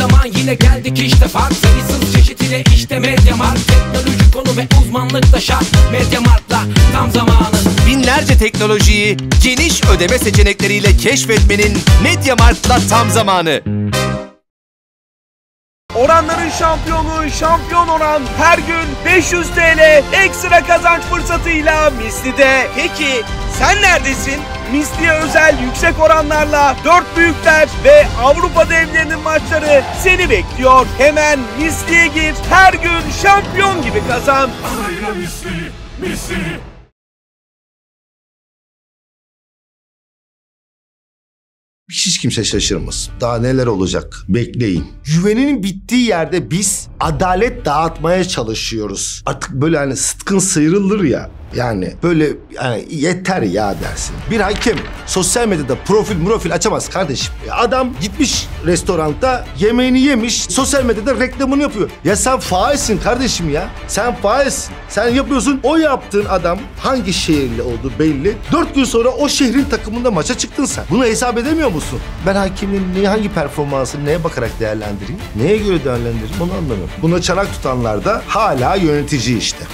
zaman yine geldik işte fark Sayısız çeşitiyle işte Mart Teknoloji konu ve uzmanlık da şart Mart'la tam zamanın Binlerce teknolojiyi geniş ödeme seçenekleriyle keşfetmenin Medya Mart'la tam zamanı Oranların şampiyonu Şampiyon Oran her gün 500 TL ekstra kazanç fırsatıyla Misli'de. Peki sen neredesin? Misli'ye özel yüksek oranlarla 4 büyükler ve Avrupa devlerinin maçları seni bekliyor. Hemen Misli'ye gir her gün şampiyon gibi kazan. Misli, Misli. hiç kimse şaşırmasın. Daha neler olacak bekleyin. Güvenin bittiği yerde biz adalet dağıtmaya çalışıyoruz. Artık böyle hani sıtkın sıyrılır ya. Yani böyle yani yeter ya dersin. Bir hakem sosyal medyada profil profil açamaz kardeşim. E, adam gitmiş restoranda yemeğini yemiş sosyal medyada reklamını yapıyor. Ya sen faizsin kardeşim ya. Sen faizsin. Sen yapıyorsun o yaptığın adam hangi şehirli olduğu belli. Dört gün sonra o şehrin takımında maça çıktın sen. Bunu hesap edemiyor musun? Ben hakimin ne, hangi performansını neye bakarak değerlendireyim? Neye göre değerlendireyim onu anlamıyorum. Buna çanak tutanlar da hala yönetici işte.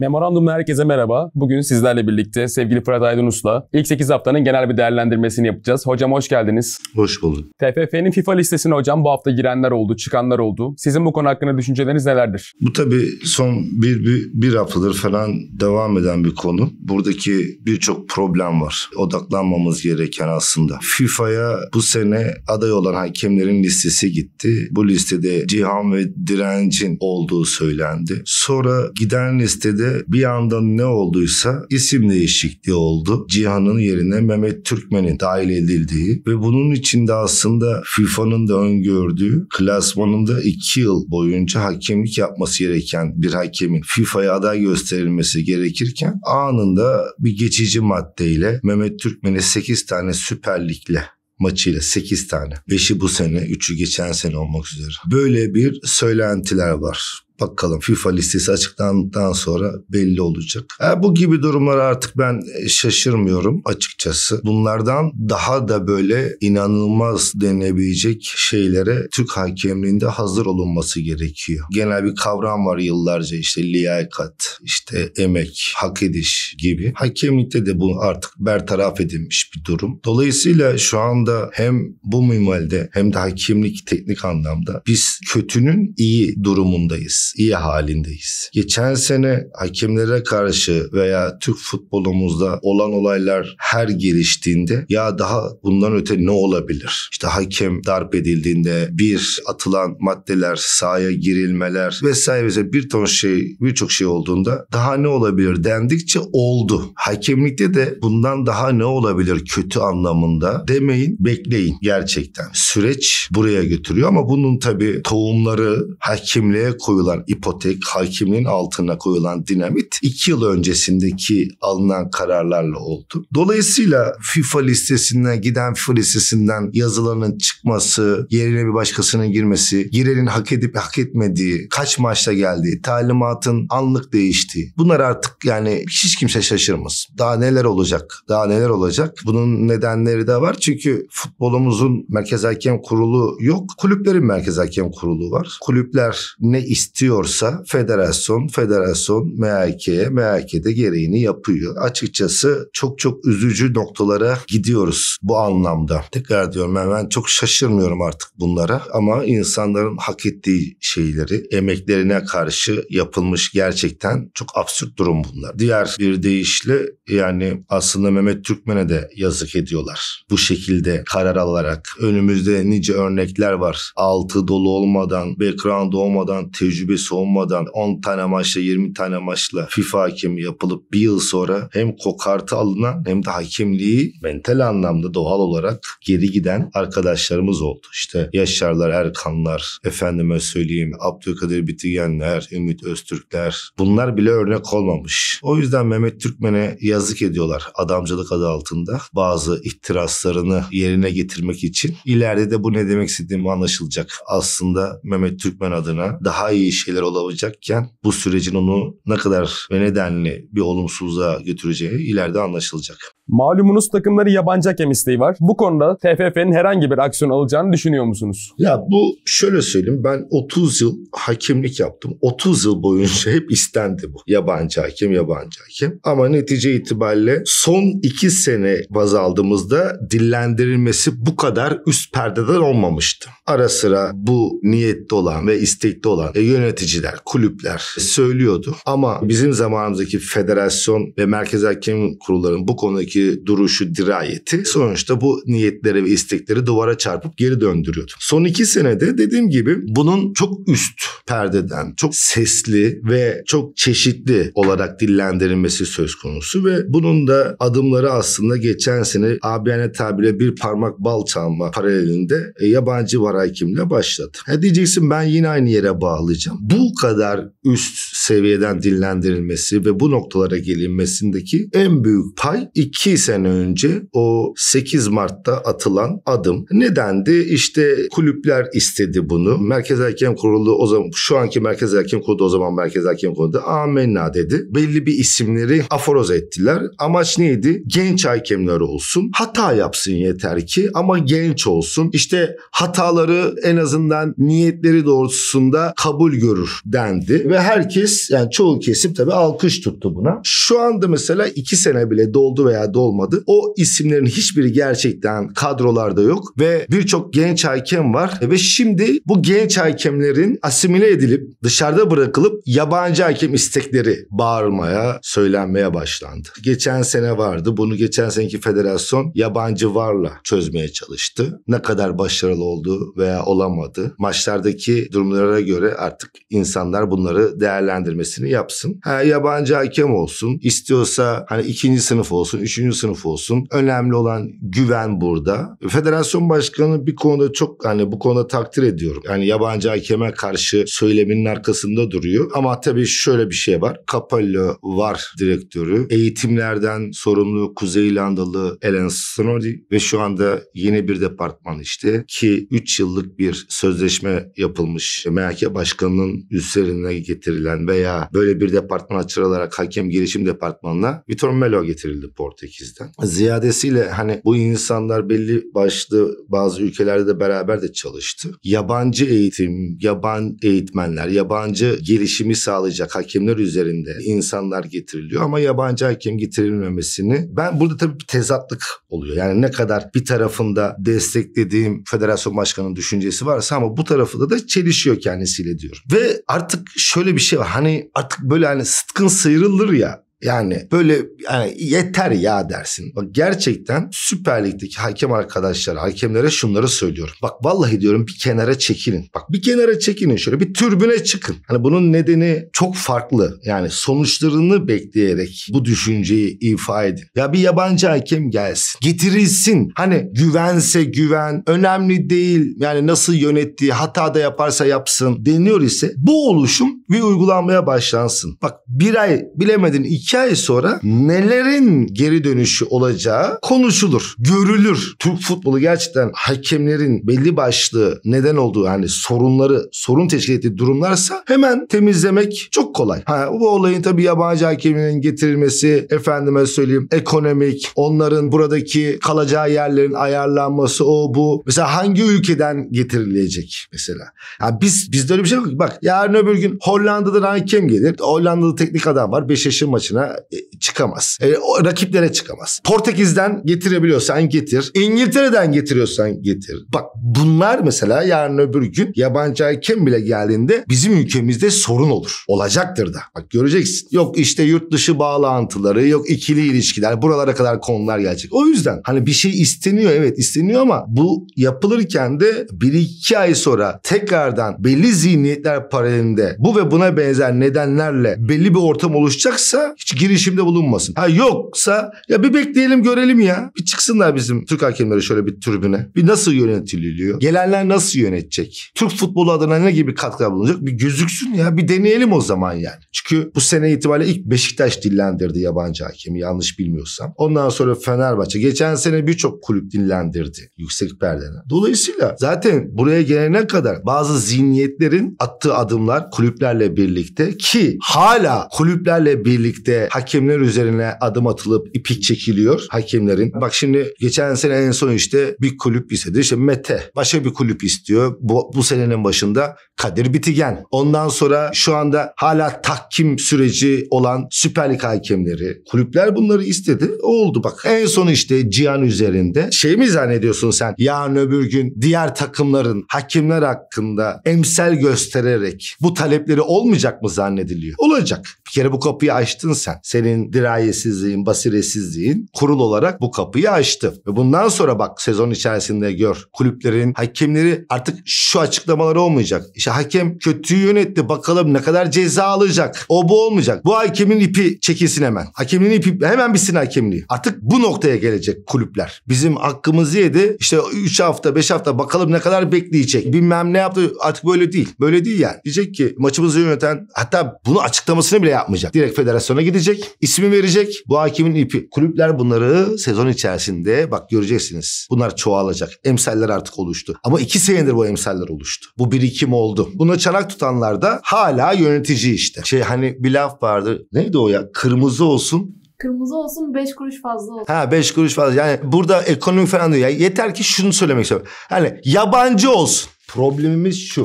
Memorandum herkese merhaba. Bugün sizlerle birlikte sevgili Fırat Aydınus'la ilk 8 haftanın genel bir değerlendirmesini yapacağız. Hocam hoş geldiniz. Hoş bulduk. TFF'nin FIFA listesine hocam bu hafta girenler oldu, çıkanlar oldu. Sizin bu konu hakkında düşünceleriniz nelerdir? Bu tabii son bir, bir, bir haftadır falan devam eden bir konu. Buradaki birçok problem var. Odaklanmamız gereken aslında. FIFA'ya bu sene aday olan hakemlerin listesi gitti. Bu listede Cihan ve Direncin olduğu söylendi. Sonra giden listede bir yandan ne olduysa isim değişikliği oldu. Cihan'ın yerine Mehmet Türkmen'in dahil edildiği ve bunun içinde aslında FIFA'nın da öngördüğü klasmanında 2 yıl boyunca hakemlik yapması gereken bir hakemin FIFA'ya aday gösterilmesi gerekirken anında bir geçici maddeyle Mehmet Türkmen'e 8 tane Süper Lig'le maçıyla 8 tane. 5'i bu sene, 3'ü geçen sene olmak üzere. Böyle bir söylentiler var bakalım FIFA listesi açıklandıktan sonra belli olacak. E, bu gibi durumlar artık ben e, şaşırmıyorum açıkçası. Bunlardan daha da böyle inanılmaz denebilecek şeylere Türk hakemliğinde hazır olunması gerekiyor. Genel bir kavram var yıllarca işte liyakat, işte emek, hak ediş gibi. Hakemlikte de bu artık bertaraf edilmiş bir durum. Dolayısıyla şu anda hem bu mimalde hem de hakemlik teknik anlamda biz kötünün iyi durumundayız halindeyiz, iyi halindeyiz. Geçen sene hakemlere karşı veya Türk futbolumuzda olan olaylar her geliştiğinde ya daha bundan öte ne olabilir? İşte hakem darp edildiğinde bir atılan maddeler, sahaya girilmeler vesaire vesaire bir ton şey, birçok şey olduğunda daha ne olabilir dendikçe oldu. Hakemlikte de bundan daha ne olabilir kötü anlamında demeyin, bekleyin gerçekten. Süreç buraya götürüyor ama bunun tabii tohumları hakimliğe koyulan koyulan ipotek, hakimin altına koyulan dinamit 2 yıl öncesindeki alınan kararlarla oldu. Dolayısıyla FIFA listesinden giden FIFA listesinden yazılanın çıkması, yerine bir başkasının girmesi, girenin hak edip hak etmediği, kaç maçta geldiği, talimatın anlık değiştiği. Bunlar artık yani hiç kimse şaşırmaz. Daha neler olacak? Daha neler olacak? Bunun nedenleri de var. Çünkü futbolumuzun Merkez Hakem Kurulu yok. Kulüplerin Merkez Hakem Kurulu var. Kulüpler ne istiyor diyorsa federasyon, federasyon MHK'ye, MHK'de gereğini yapıyor. Açıkçası çok çok üzücü noktalara gidiyoruz bu anlamda. Tekrar diyorum ben, ben çok şaşırmıyorum artık bunlara ama insanların hak ettiği şeyleri emeklerine karşı yapılmış gerçekten çok absürt durum bunlar. Diğer bir deyişle yani aslında Mehmet Türkmen'e de yazık ediyorlar. Bu şekilde karar alarak önümüzde nice örnekler var. Altı dolu olmadan, background olmadan, tecrübe gibi soğumadan 10 tane maçla 20 tane maçla FIFA hakemi yapılıp bir yıl sonra hem kokartı alınan hem de hakemliği mental anlamda doğal olarak geri giden arkadaşlarımız oldu. İşte Yaşarlar, Erkanlar, efendime söyleyeyim Abdülkadir Bitigenler, Ümit Öztürkler bunlar bile örnek olmamış. O yüzden Mehmet Türkmen'e yazık ediyorlar adamcılık adı altında. Bazı ihtiraslarını yerine getirmek için. İleride de bu ne demek istediğimi anlaşılacak. Aslında Mehmet Türkmen adına daha iyi şeyler olabilecekken bu sürecin onu ne kadar ve nedenli bir olumsuzluğa götüreceği ileride anlaşılacak. Malumunuz takımları yabancı hakem isteği var. Bu konuda TFF'nin herhangi bir aksiyon alacağını düşünüyor musunuz? Ya bu şöyle söyleyeyim ben 30 yıl hakimlik yaptım. 30 yıl boyunca hep istendi bu. Yabancı hakem, yabancı hakem. Ama netice itibariyle son 2 sene baz aldığımızda dillendirilmesi bu kadar üst perdeden olmamıştı. Ara sıra bu niyette olan ve istekli olan e, yöneticiler, kulüpler söylüyordu. Ama bizim zamanımızdaki federasyon ve merkez hakem kurullarının bu konudaki karşı duruşu, dirayeti sonuçta bu niyetlere ve istekleri duvara çarpıp geri döndürüyordu. Son iki senede dediğim gibi bunun çok üst perdeden, çok sesli ve çok çeşitli olarak dillendirilmesi söz konusu ve bunun da adımları aslında geçen sene abiyane tabirle bir parmak bal çalma paralelinde e, yabancı var hakimle başladı. Ha diyeceksin ben yine aynı yere bağlayacağım. Bu kadar üst seviyeden dillendirilmesi ve bu noktalara gelinmesindeki en büyük pay iki 2 sene önce o 8 Mart'ta atılan adım. Nedendi? İşte kulüpler istedi bunu. Merkez Hakem Kurulu o zaman şu anki Merkez Hakem Kurulu o zaman Merkez Hakem Kurulu amenna dedi. Belli bir isimleri aforoz ettiler. Amaç neydi? Genç hakemler olsun. Hata yapsın yeter ki ama genç olsun. İşte hataları en azından niyetleri doğrultusunda kabul görür dendi. Ve herkes yani çoğu kesim tabii alkış tuttu buna. Şu anda mesela 2 sene bile doldu veya yerde olmadı. O isimlerin hiçbiri gerçekten kadrolarda yok ve birçok genç hakem var ve şimdi bu genç hakemlerin asimile edilip dışarıda bırakılıp yabancı hakem istekleri bağırmaya, söylenmeye başlandı. Geçen sene vardı. Bunu geçen seneki federasyon yabancı varla çözmeye çalıştı. Ne kadar başarılı oldu veya olamadı. Maçlardaki durumlara göre artık insanlar bunları değerlendirmesini yapsın. Ha, yabancı hakem olsun. istiyorsa hani ikinci sınıf olsun, üçüncü üçüncü sınıf olsun. Önemli olan güven burada. Federasyon başkanı bir konuda çok hani bu konuda takdir ediyorum. Yani yabancı hakeme karşı söyleminin arkasında duruyor. Ama tabii şöyle bir şey var. Capello var direktörü. Eğitimlerden sorumlu Kuzey İrlandalı Ellen Snoddy ve şu anda yeni bir departman işte ki 3 yıllık bir sözleşme yapılmış. MHK başkanının üzerine getirilen veya böyle bir departman açılarak hakem gelişim departmanına Vitor Melo getirildi Portekiz. 2008'den. Ziyadesiyle hani bu insanlar belli başlı bazı ülkelerde de beraber de çalıştı. Yabancı eğitim, yaban eğitmenler, yabancı gelişimi sağlayacak hakemler üzerinde insanlar getiriliyor ama yabancı hakem getirilmemesini ben burada tabii bir tezatlık oluyor. Yani ne kadar bir tarafında desteklediğim federasyon başkanının düşüncesi varsa ama bu tarafında da çelişiyor kendisiyle diyor. Ve artık şöyle bir şey var. Hani artık böyle hani sıtkın sıyrılır ya yani böyle yani yeter ya dersin. Bak gerçekten Süper Lig'deki hakem arkadaşlar, hakemlere şunları söylüyorum. Bak vallahi diyorum bir kenara çekilin. Bak bir kenara çekilin şöyle bir türbüne çıkın. Hani bunun nedeni çok farklı. Yani sonuçlarını bekleyerek bu düşünceyi ifa edin. Ya bir yabancı hakem gelsin. Getirilsin. Hani güvense güven. Önemli değil. Yani nasıl yönettiği hata da yaparsa yapsın deniyor ise bu oluşum bir uygulanmaya başlansın. Bak bir ay bilemedin iki iki ay sonra nelerin geri dönüşü olacağı konuşulur, görülür. Türk futbolu gerçekten hakemlerin belli başlı neden olduğu hani sorunları, sorun teşkil ettiği durumlarsa hemen temizlemek çok kolay. Ha, bu olayın tabii yabancı hakeminin getirilmesi, efendime söyleyeyim ekonomik, onların buradaki kalacağı yerlerin ayarlanması o bu. Mesela hangi ülkeden getirilecek mesela? Ha biz bizde öyle bir şey yok. Bak yarın öbür gün Hollanda'dan hakem gelir. Hollanda'da teknik adam var. beş yaşın maçına dışına e, çıkamaz. E, o, rakiplere çıkamaz. Portekiz'den getirebiliyorsan getir. İngiltere'den getiriyorsan getir. Bak bunlar mesela yarın öbür gün yabancı hakem bile geldiğinde bizim ülkemizde sorun olur. Olacaktır da. Bak göreceksin. Yok işte yurt dışı bağlantıları, yok ikili ilişkiler, buralara kadar konular gelecek. O yüzden hani bir şey isteniyor evet isteniyor ama bu yapılırken de bir iki ay sonra tekrardan belli zihniyetler paralelinde bu ve buna benzer nedenlerle belli bir ortam oluşacaksa hiç girişimde bulunmasın. Ha yoksa ya bir bekleyelim görelim ya. Bir çıksınlar bizim Türk hakemleri şöyle bir tribüne. Bir nasıl yönetiliyor? Gelenler nasıl yönetecek? Türk futbolu adına ne gibi katkı bulunacak? Bir gözüksün ya. Bir deneyelim o zaman yani. Çünkü bu sene itibariyle ilk Beşiktaş dillendirdi yabancı hakemi yanlış bilmiyorsam. Ondan sonra Fenerbahçe. Geçen sene birçok kulüp dillendirdi yüksek perdeden. Dolayısıyla zaten buraya gelene kadar bazı zihniyetlerin attığı adımlar kulüplerle birlikte ki hala kulüplerle birlikte hakemler üzerine adım atılıp ipik çekiliyor hakemlerin. Bak şimdi geçen sene en son işte bir kulüp istedi. İşte Mete başka bir kulüp istiyor. Bu, bu senenin başında Kadir Bitigen. Ondan sonra şu anda hala tahkim süreci olan Süper Lig hakemleri. Kulüpler bunları istedi. O oldu bak. En son işte Cihan üzerinde. Şey mi zannediyorsun sen? Yarın öbür gün diğer takımların hakimler hakkında emsel göstererek bu talepleri olmayacak mı zannediliyor? Olacak. Bir kere bu kapıyı açtın sen. Senin dirayetsizliğin, basiresizliğin kurul olarak bu kapıyı açtı. Ve bundan sonra bak sezon içerisinde gör. Kulüplerin hakemleri artık şu açıklamaları olmayacak. İşte işte hakem kötüyü yönetti bakalım ne kadar ceza alacak. O bu olmayacak. Bu hakemin ipi çekilsin hemen. Hakemin ipi hemen bitsin hakemliği. Artık bu noktaya gelecek kulüpler. Bizim hakkımızı yedi. İşte 3 hafta 5 hafta bakalım ne kadar bekleyecek. Bilmem ne yaptı artık böyle değil. Böyle değil yani. Diyecek ki maçımızı yöneten hatta bunu açıklamasını bile yapmayacak. Direkt federasyona gidecek. ismi verecek. Bu hakemin ipi. Kulüpler bunları sezon içerisinde bak göreceksiniz. Bunlar çoğalacak. Emsaller artık oluştu. Ama iki senedir bu emsaller oluştu. Bu birikim oldu oldu. Buna çanak tutanlar da hala yönetici işte. Şey hani bir laf vardır Neydi o ya? Kırmızı olsun Kırmızı olsun 5 kuruş fazla olsun. Ha 5 kuruş fazla. Yani burada ekonomi falan diyor. Yani yeter ki şunu söylemek istiyorum. Hani yabancı olsun. Problemimiz şu.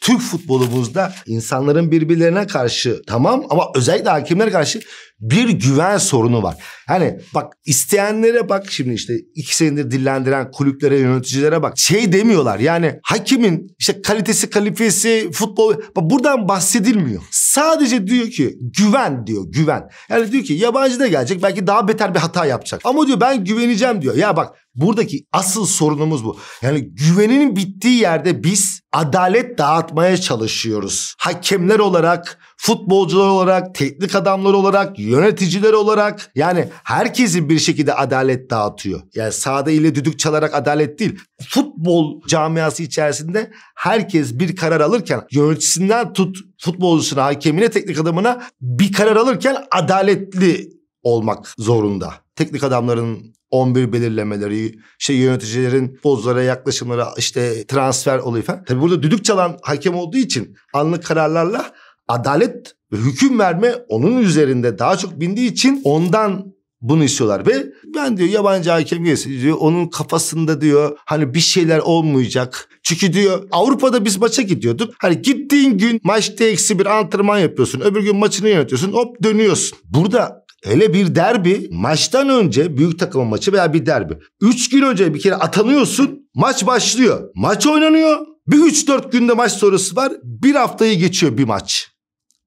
Türk futbolumuzda insanların birbirlerine karşı tamam ama özellikle hakimlere karşı bir güven sorunu var. Hani bak isteyenlere bak şimdi işte iki senedir dillendiren kulüplere yöneticilere bak. Şey demiyorlar yani hakimin işte kalitesi kalifesi futbol bak buradan bahsedilmiyor. Sadece diyor ki güven diyor güven. Yani diyor ki yabancı da gelecek belki daha beter bir hata yapacak. Ama diyor ben güveneceğim diyor. Ya bak buradaki asıl sorunumuz bu. Yani güvenin bittiği yerde biz adalet dağıtmaya çalışıyoruz. Hakemler olarak futbolcular olarak, teknik adamlar olarak, yöneticiler olarak yani herkesin bir şekilde adalet dağıtıyor. Yani sahada ile düdük çalarak adalet değil. Futbol camiası içerisinde herkes bir karar alırken yöneticisinden tut futbolcusuna, hakemine, teknik adamına bir karar alırken adaletli olmak zorunda. Teknik adamların 11 belirlemeleri, şey yöneticilerin futbolculara yaklaşımları, işte transfer olayı falan. Tabii burada düdük çalan hakem olduğu için anlık kararlarla adalet ve hüküm verme onun üzerinde daha çok bindiği için ondan bunu istiyorlar ve ben diyor yabancı hakem gelsin diyor onun kafasında diyor hani bir şeyler olmayacak. Çünkü diyor Avrupa'da biz maça gidiyorduk. Hani gittiğin gün maçta eksi bir antrenman yapıyorsun. Öbür gün maçını yönetiyorsun hop dönüyorsun. Burada Hele bir derbi maçtan önce büyük takımın maçı veya bir derbi. Üç gün önce bir kere atanıyorsun maç başlıyor. Maç oynanıyor. Bir üç dört günde maç sorusu var. Bir haftayı geçiyor bir maç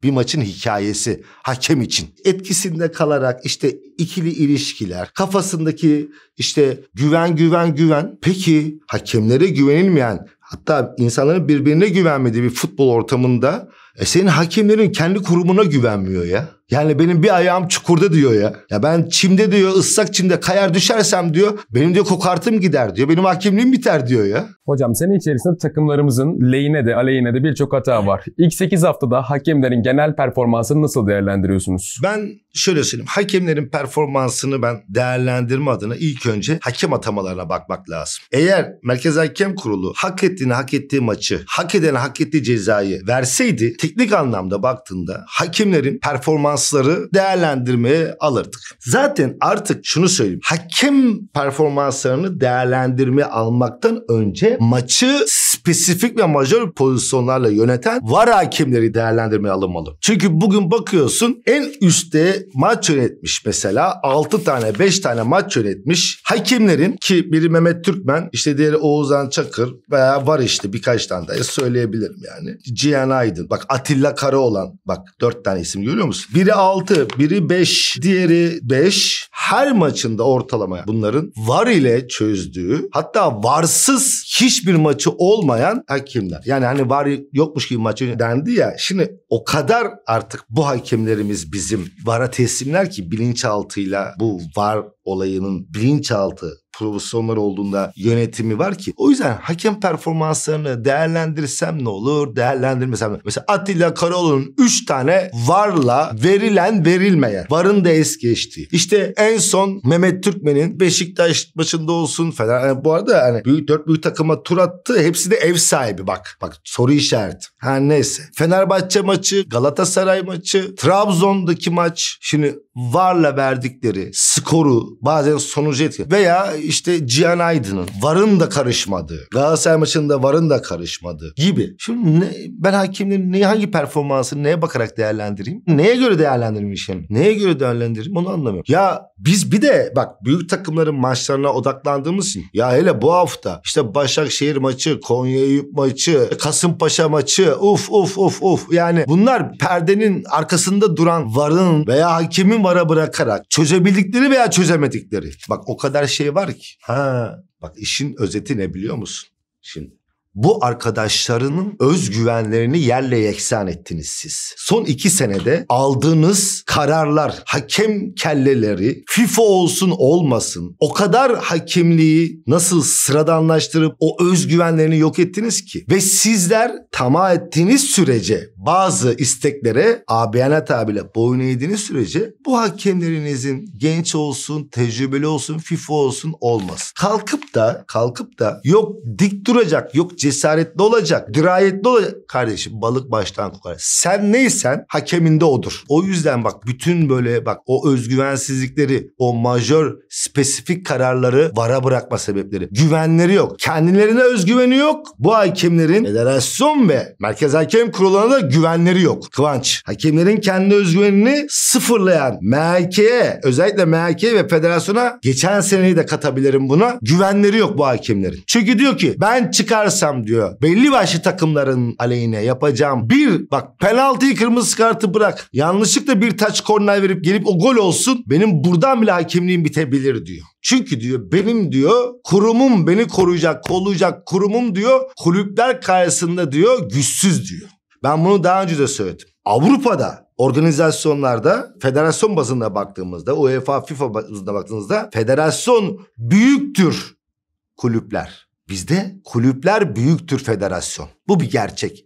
bir maçın hikayesi hakem için. Etkisinde kalarak işte ikili ilişkiler, kafasındaki işte güven güven güven. Peki hakemlere güvenilmeyen hatta insanların birbirine güvenmediği bir futbol ortamında e senin hakemlerin kendi kurumuna güvenmiyor ya. Yani benim bir ayağım çukurda diyor ya. Ya ben çimde diyor ıslak çimde kayar düşersem diyor benim diyor kokartım gider diyor. Benim hakimliğim biter diyor ya. Hocam senin içerisinde takımlarımızın lehine de aleyhine de birçok hata var. İlk 8 haftada hakemlerin genel performansını nasıl değerlendiriyorsunuz? Ben şöyle söyleyeyim. Hakemlerin performansını ben değerlendirme adına ilk önce hakem atamalarına bakmak lazım. Eğer Merkez Hakem Kurulu hak ettiğini hak ettiği maçı, hak edene hak ettiği cezayı verseydi teknik anlamda baktığında hakemlerin performansı performansları değerlendirmeye alırdık. Zaten artık şunu söyleyeyim. Hakem performanslarını değerlendirmeye almaktan önce maçı spesifik ve majör pozisyonlarla yöneten var hakimleri değerlendirmeye alınmalı. Çünkü bugün bakıyorsun en üstte maç yönetmiş mesela 6 tane 5 tane maç yönetmiş hakimlerin ki biri Mehmet Türkmen işte diğeri Oğuzhan Çakır veya var işte birkaç tane daha söyleyebilirim yani. Cihan Aydın bak Atilla Karaoğlan bak 4 tane isim görüyor musun? Biri 6 biri 5 diğeri 5 her maçında ortalama bunların var ile çözdüğü hatta varsız hiçbir maçı olmayan olmayan hakimler. Yani hani var yokmuş gibi maçı dendi ya. Şimdi o kadar artık bu hakemlerimiz bizim vara teslimler ki bilinçaltıyla bu var olayının bilinçaltı pozisyonlar olduğunda yönetimi var ki. O yüzden hakem performanslarını değerlendirsem ne olur, değerlendirmesem ne olur. Mesela Atilla Karaoğlu'nun 3 tane varla verilen verilmeye Varın da es geçtiği. İşte en son Mehmet Türkmen'in Beşiktaş maçında olsun falan. Yani bu arada hani büyük, dört büyük takıma tur attı. Hepsi de ev sahibi bak. Bak soru işareti. Her neyse. Fenerbahçe maçı, Galatasaray maçı, Trabzon'daki maç. Şimdi varla verdikleri skoru bazen sonucu etki. Veya işte Cihan Aydın'ın varın da karışmadığı, Galatasaray maçında varın da karışmadığı gibi. Şimdi ne, ben hakimlerin ne hangi performansını neye bakarak değerlendireyim? Neye göre değerlendireyim işini? Neye göre değerlendireyim onu anlamıyorum. Ya biz bir de bak büyük takımların maçlarına odaklandığımız için ya hele bu hafta işte Başakşehir maçı, Konya Eyüp maçı, Kasımpaşa maçı uf uf uf uf yani bunlar perdenin arkasında duran varın veya hakemin vara bırakarak çözebildikleri veya çözemedikleri. Bak o kadar şey var ki. Ha bak işin özeti ne biliyor musun? Şimdi bu arkadaşlarının özgüvenlerini yerle yeksan ettiniz siz. Son iki senede aldığınız kararlar, hakem kelleleri, FIFA olsun olmasın o kadar hakemliği nasıl sıradanlaştırıp o özgüvenlerini yok ettiniz ki. Ve sizler tamah ettiğiniz sürece bazı isteklere abiyana tabiyle boyun eğdiğiniz sürece bu hakemlerinizin genç olsun, tecrübeli olsun, FIFA olsun olmasın. Kalkıp da kalkıp da yok dik duracak, yok cesur cesaretli olacak, dirayetli olacak. Kardeşim balık baştan kokar. Sen neysen hakeminde odur. O yüzden bak bütün böyle bak o özgüvensizlikleri, o majör spesifik kararları vara bırakma sebepleri. Güvenleri yok. Kendilerine özgüveni yok. Bu hakemlerin federasyon ve merkez hakem kuruluna da güvenleri yok. Kıvanç. Hakemlerin kendi özgüvenini sıfırlayan MHK'ye özellikle MHK ve federasyona geçen seneyi de katabilirim buna. Güvenleri yok bu hakemlerin. Çünkü diyor ki ben çıkarsam yapacağım diyor. Belli başlı takımların aleyhine yapacağım. Bir bak penaltıyı kırmızı kartı bırak. Yanlışlıkla bir taç korner verip gelip o gol olsun. Benim buradan bile hakimliğim bitebilir diyor. Çünkü diyor benim diyor kurumum beni koruyacak, kollayacak kurumum diyor kulüpler karşısında diyor güçsüz diyor. Ben bunu daha önce de söyledim. Avrupa'da organizasyonlarda federasyon bazında baktığımızda UEFA FIFA bazında baktığımızda federasyon büyüktür kulüpler. Bizde kulüpler büyüktür federasyon. Bu bir gerçek.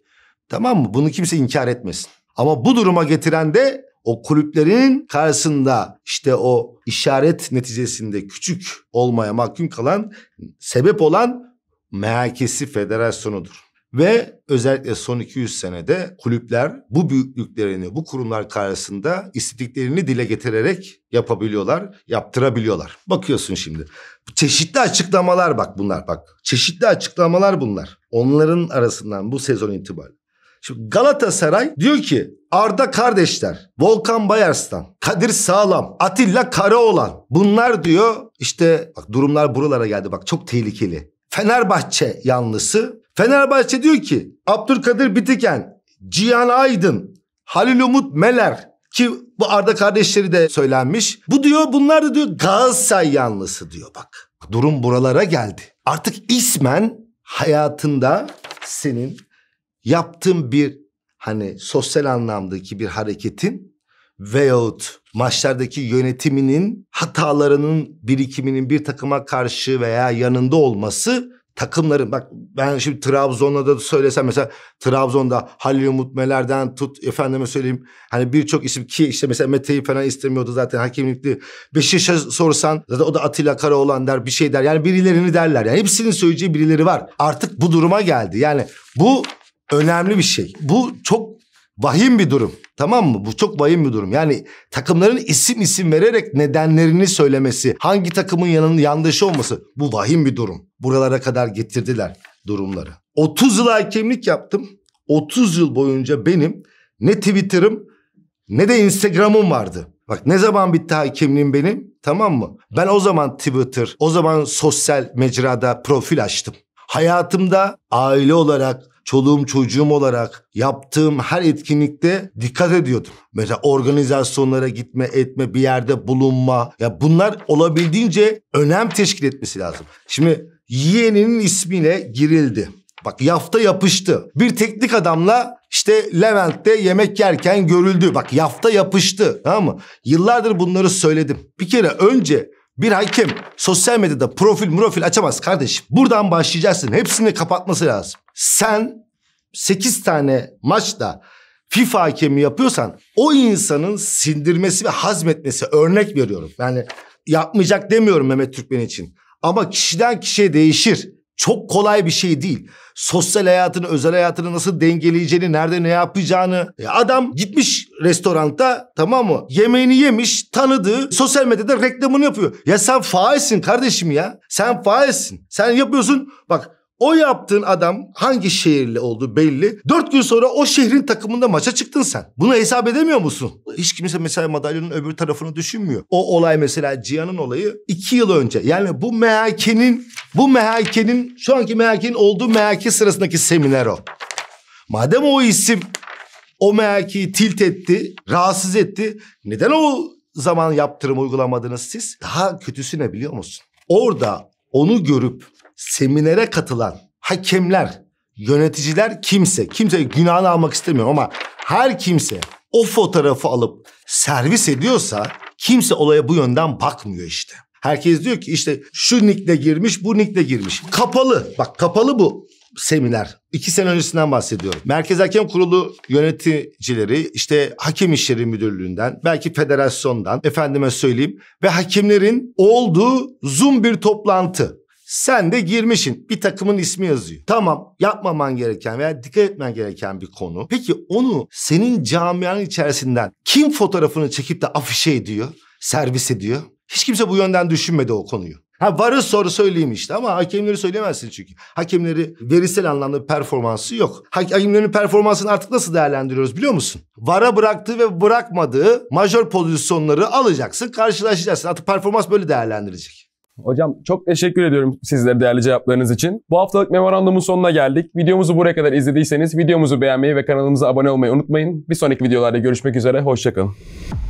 Tamam mı? Bunu kimse inkar etmesin. Ama bu duruma getiren de o kulüplerin karşısında işte o işaret neticesinde küçük olmaya mahkum kalan sebep olan merkezi federasyonudur. Ve özellikle son 200 senede kulüpler bu büyüklüklerini bu kurumlar karşısında istediklerini dile getirerek yapabiliyorlar, yaptırabiliyorlar. Bakıyorsun şimdi Çeşitli açıklamalar bak bunlar bak. Çeşitli açıklamalar bunlar. Onların arasından bu sezon itibariyle. Şimdi Galatasaray diyor ki Arda kardeşler, Volkan Bayarslan, Kadir Sağlam, Atilla Karaoğlan bunlar diyor işte bak durumlar buralara geldi bak çok tehlikeli. Fenerbahçe yanlısı. Fenerbahçe diyor ki Abdülkadir Bitiken, Cihan Aydın, Halil Umut Meler, ki bu Arda kardeşleri de söylenmiş. Bu diyor bunlar da diyor Galatasaray yanlısı diyor bak. Durum buralara geldi. Artık ismen hayatında senin yaptığın bir hani sosyal anlamdaki bir hareketin veyahut maçlardaki yönetiminin hatalarının birikiminin bir takıma karşı veya yanında olması takımların bak ben şimdi Trabzon'da da söylesem mesela Trabzon'da Halil Umut Meler'den tut efendime söyleyeyim hani birçok isim ki işte mesela Mete'yi falan istemiyordu zaten hakimlikli. Beşiktaş'a sorsan zaten o da Atilla Karaoğlan der bir şey der yani birilerini derler yani hepsinin söyleyeceği birileri var. Artık bu duruma geldi yani bu önemli bir şey. Bu çok Vahim bir durum tamam mı? Bu çok vahim bir durum. Yani takımların isim isim vererek nedenlerini söylemesi, hangi takımın yanının yandaşı olması bu vahim bir durum. Buralara kadar getirdiler durumları. 30 yıl hakemlik yaptım. 30 yıl boyunca benim ne Twitter'ım ne de Instagram'ım vardı. Bak ne zaman bitti hakemliğim benim tamam mı? Ben o zaman Twitter, o zaman sosyal mecrada profil açtım. Hayatımda aile olarak çoluğum çocuğum olarak yaptığım her etkinlikte dikkat ediyordum. Mesela organizasyonlara gitme, etme, bir yerde bulunma. Ya bunlar olabildiğince önem teşkil etmesi lazım. Şimdi yeğeninin ismine girildi. Bak yafta yapıştı. Bir teknik adamla işte Levent'te yemek yerken görüldü. Bak yafta yapıştı. Tamam mı? Yıllardır bunları söyledim. Bir kere önce bir hakim sosyal medyada profil profil açamaz kardeş. Buradan başlayacaksın. Hepsini kapatması lazım. Sen 8 tane maçta FIFA hakemi yapıyorsan o insanın sindirmesi ve hazmetmesi örnek veriyorum. Yani yapmayacak demiyorum Mehmet Türkmen için. Ama kişiden kişiye değişir çok kolay bir şey değil. Sosyal hayatını, özel hayatını nasıl dengeleyeceğini, nerede ne yapacağını. E adam gitmiş restoranda tamam mı? Yemeğini yemiş, tanıdığı sosyal medyada reklamını yapıyor. Ya sen faizsin kardeşim ya. Sen faizsin. Sen yapıyorsun. Bak o yaptığın adam hangi şehirli oldu belli. Dört gün sonra o şehrin takımında maça çıktın sen. Bunu hesap edemiyor musun? Hiç kimse mesela madalyonun öbür tarafını düşünmüyor. O olay mesela Cihan'ın olayı iki yıl önce. Yani bu MHK'nin, bu MHK'nin şu anki MHK'nin olduğu MHK sırasındaki seminer o. Madem o isim o MHK'yi tilt etti, rahatsız etti. Neden o zaman yaptırım uygulamadınız siz? Daha kötüsü ne biliyor musun? Orada onu görüp seminere katılan hakemler, yöneticiler kimse, kimse günahını almak istemiyorum ama her kimse o fotoğrafı alıp servis ediyorsa kimse olaya bu yönden bakmıyor işte. Herkes diyor ki işte şu nickle girmiş, bu nickle girmiş. Kapalı. Bak kapalı bu seminer. İki sene öncesinden bahsediyorum. Merkez Hakem Kurulu yöneticileri işte hakem işleri müdürlüğünden belki federasyondan efendime söyleyeyim ve hakemlerin olduğu Zoom bir toplantı. Sen de girmişsin. Bir takımın ismi yazıyor. Tamam yapmaman gereken veya dikkat etmen gereken bir konu. Peki onu senin camianın içerisinden kim fotoğrafını çekip de afişe ediyor? Servis ediyor? Hiç kimse bu yönden düşünmedi o konuyu. Ha varı soru söyleyeyim işte ama hakemleri söyleyemezsin çünkü. Hakemleri verisel anlamda bir performansı yok. Hakemlerin performansını artık nasıl değerlendiriyoruz biliyor musun? Vara bıraktığı ve bırakmadığı majör pozisyonları alacaksın, karşılaşacaksın. Artık performans böyle değerlendirecek. Hocam çok teşekkür ediyorum sizlere değerli cevaplarınız için. Bu haftalık memorandumun sonuna geldik. Videomuzu buraya kadar izlediyseniz videomuzu beğenmeyi ve kanalımıza abone olmayı unutmayın. Bir sonraki videolarda görüşmek üzere, hoşçakalın.